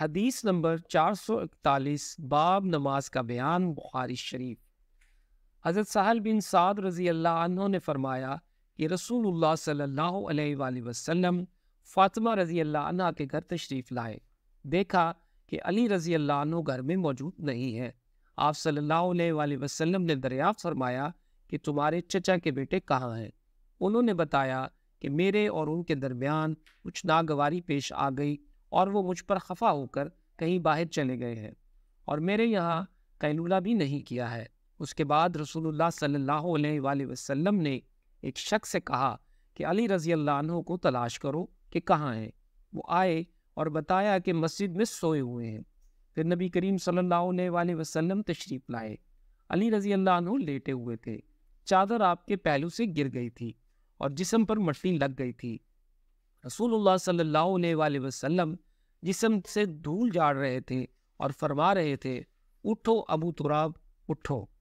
हदीस नंबर 441 बाब नमाज का बयान बुखारी शरीफ हज़रत साहल बिन साद रज़ी अल्लाह ने फरमाया कि रसूलुल्लाह सल्लल्लाहु अलैहि वसल्लम फ़ातिमा रज़ी अल्लाह के घर तशरीफ़ लाए देखा कि अली रज़ी अल्लाह घर में मौजूद नहीं है आप सल्लल्लाहु अलैहि वसल्लम ने दरियाफ़त फरमाया कि तुम्हारे चचा के बेटे कहाँ हैं उन्होंने बताया कि मेरे और उनके दरमियान कुछ नागवारी पेश आ गई और वो मुझ पर खफा होकर कहीं बाहर चले गए हैं और मेरे यहाँ कैलूला भी नहीं किया है उसके बाद रसूलुल्लाह सल्लल्लाहु अलैहि वसल्लम ने एक शख्स से कहा कि अली रजी अल्लाह को तलाश करो कि कहाँ हैं वो आए और बताया कि मस्जिद में सोए हुए हैं फिर नबी करीम सल्लल्लाहु अलैहि वसल्लम तशरीफ़ लाए अली रजी अल्लाह लेटे हुए थे चादर आपके पहलू से गिर गई थी और जिसम पर मट्टी लग गई थी रसूलुल्लाह सल्लल्लाहु अलैहि वसल्लम जिसम से धूल झाड़ रहे थे और फरमा रहे थे उठो अबू तुराब उठो